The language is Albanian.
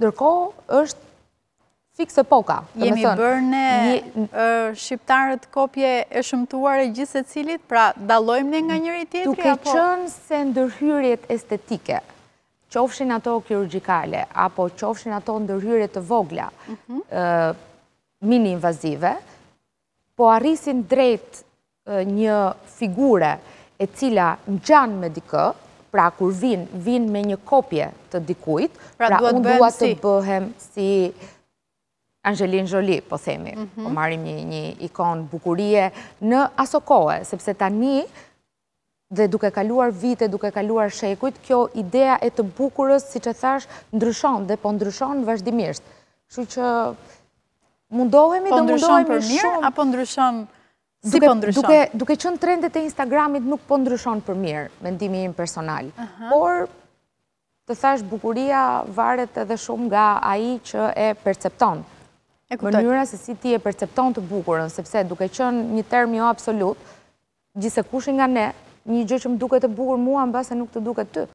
ndërkohë është fikë se poka. Jemi bërë në shqiptarët kopje e shëmtuar e gjithës e cilit, pra dalojmë në nga njëri tjetëri? Tuk e qënë se ndërhyrjet estetike, qofshin ato kirurgikale, apo qofshin ato ndërhyrjet të vogla, mhm. mini-invazive, po arrisin drejt një figure e cila në gjanë me dikë, Pra, kur vinë, vinë me një kopje të dikuit, pra, pra unë duat të bëhem si Angelin Jolie, po themi. Mhm. Po marim një ikon bukurie në aso kohë, sepse tani, dhe duke kaluar vite, duke kaluar shekuit, kjo idea e të bukurës, si që thash, ndryshon dhe po ndryshon vazhdimisht. Shë që mundohemi po dhe mundohemi shumë... Po ndryshon për mirë, apo ndryshon... Si po ndryshon? Duke qënë trendet e Instagramit nuk po ndryshon për mirë, me ndimi im personal. Por, të thash, bukuria varet edhe shumë nga aji që e percepton. Më njëra se si ti e percepton të bukurën, sepse duke qënë një term jo absolut, gjise kushin nga ne, një gjë që më duke të bukur mua, në base nuk të duke të të.